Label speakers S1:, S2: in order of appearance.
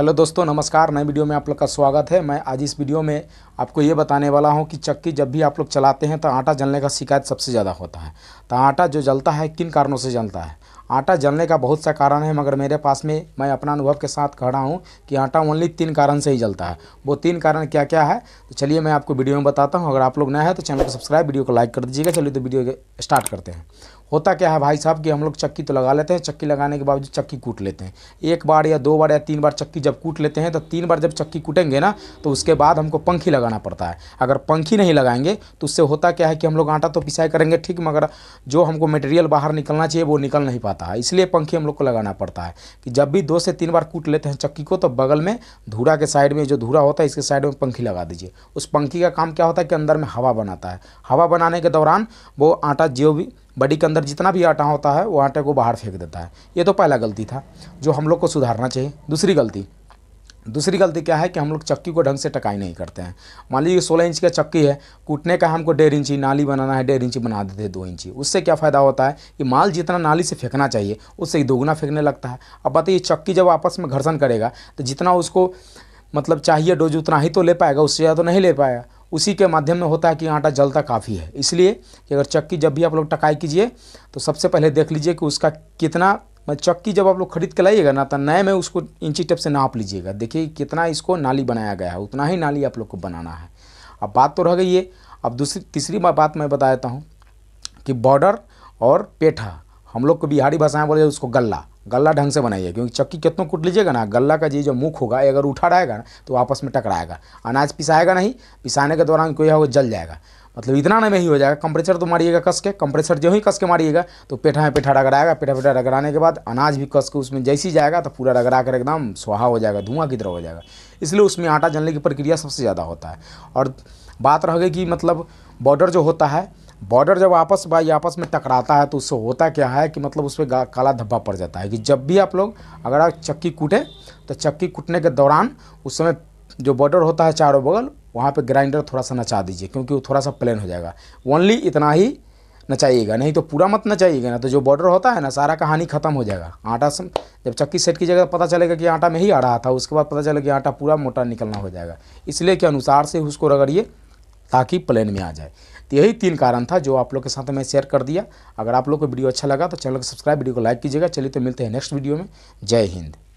S1: hello दोस्तों नमस्कार नए वीडियो में आप लोग का स्वागत है मैं आज इस वीडियो में आपको ये बताने वाला हूँ कि चक्की जब भी आप लोग चलाते हैं तो आटा जलने का शिकायत सबसे ज़्यादा होता है तो आटा जो जलता है किन कारणों से जलता है आटा जलने का बहुत सा कारण है मगर मेरे पास में मैं अपना अनुभव के साथ कह रहा हूँ कि आटा ओनली तीन कारण से ही जलता है वो तीन कारण क्या क्या है तो चलिए मैं आपको वीडियो में बताता हूँ अगर आप लोग नए हैं तो चैनल को सब्सक्राइब वीडियो को लाइक कर दीजिएगा चलिए तो वीडियो स्टार्ट करते हैं होता क्या है भाई साहब कि हम लोग चक्की तो लगा लेते हैं चक्की लगाने के बावजूद चक्की कूट लेते हैं एक बार या दो बार या तीन बार चक्की जब कूट लेते हैं तो तीन बार जब चक्की कूटेंगे ना तो उसके बाद हमको पंखी लगाना पड़ता है अगर पंखी नहीं लगाएंगे तो उससे होता क्या है कि हम लोग आटा तो पिसाई करेंगे ठीक मगर जो हमको मटेरियल बाहर निकलना चाहिए वो निकल नहीं पाता जाता है इसलिए पंखी हम लोग को लगाना पड़ता है कि जब भी दो से तीन बार कूट लेते हैं चक्की को तो बगल में धूरा के साइड में जो धूरा होता है इसके साइड में पंखी लगा दीजिए उस पंखी का काम क्या होता है कि अंदर में हवा बनाता है हवा बनाने के दौरान वो आटा जो भी बडी के अंदर जितना भी आटा होता है वो आटे को बाहर फेंक देता है ये तो पहला गलती था जो हम लोग को सुधारना चाहिए दूसरी गलती दूसरी गलती क्या है कि हम लोग चक्की को ढंग से टकाई नहीं करते हैं मान लीजिए सोलह इंच का चक्की है कूटने का हमको डेढ़ इंची नाली बनाना है डेढ़ इंची बना देते हैं दो इंची उससे क्या फ़ायदा होता है कि माल जितना नाली से फेंकना चाहिए उससे ही दोगुना फेंकने लगता है अब बताइए चक्की जब आपस में घर्षण करेगा तो जितना उसको मतलब चाहिए डोज उतना ही तो ले पाएगा उससे ज़्यादा तो नहीं ले पाएगा उसी के माध्यम में होता है कि आटा जलता काफ़ी है इसलिए कि अगर चक्की जब भी आप लोग टकाई कीजिए तो सबसे पहले देख लीजिए कि उसका कितना मैं चक्की जब आप लोग खरीद के लाइएगा ना तो नए में उसको इंची टेप से नाप लीजिएगा देखिए कितना इसको नाली बनाया गया है उतना ही नाली आप लोग को बनाना है अब बात तो रह गई ये अब दूसरी तीसरी बात मैं बता देता हूँ कि बॉर्डर और पेठा हम लोग को बिहारी भाषा में बोले उसको गल्ला गल्ला ढंग से बनाइए क्योंकि चक्की कितनों कूट लीजिएगा ना गल्ला का जी जो मुख होगा अगर उठा रहेगा ना तो आपस में टकराएगा अनाज पिसाएगा नहीं पिसाने के दौरान कोई हो जल जाएगा मतलब इतना नहीं में ही हो जाएगा कंप्रेसर तो मारिएगा कस के कंप्रेसर जो ही कस के मारिएगा तो पेठा में पेठा रगड़ाएगा पेठा पेठा रगड़ाने के बाद अनाज भी कस के उसमें जैसे ही जाएगा तो पूरा रगड़ा कर एकदम सुहा हो जाएगा धुआं की तरह हो जाएगा इसलिए उसमें आटा जलने की प्रक्रिया सबसे ज़्यादा होता है और बात रह गई कि मतलब बॉर्डर जो होता है बॉर्डर जब आपस भाई आपस में टकराता है तो उससे होता क्या है कि मतलब उस पर काला धब्बा पड़ जाता है कि जब भी आप लोग अगर आप चक्की कूटें तो चक्की कूटने के दौरान उस समय जो बॉर्डर होता है चारों बगल वहाँ पे ग्राइंडर थोड़ा सा नचा दीजिए क्योंकि वो थोड़ा सा प्लेन हो जाएगा ओनली इतना ही नचाइएगा नहीं तो पूरा मत नचाइएगा ना तो जो बॉर्डर होता है ना सारा कहानी खत्म हो जाएगा आटा सम जब चक्की सेट की जगह पता चलेगा कि आटा में ही आ रहा था उसके बाद पता चलेगा कि आटा पूरा मोटा निकलना हो जाएगा इसलिए के अनुसार से उसको रगड़िए ताकि प्लेन में आ जाए तो यही तीन कारण था जो आप लोग के साथ मैं शेयर कर दिया अगर आप लोग को वीडियो अच्छा लगा तो चैनल को सब्सक्राइब वीडियो को लाइक कीजिएगा चलिए तो मिलते हैं नेक्स्ट वीडियो में जय हिंद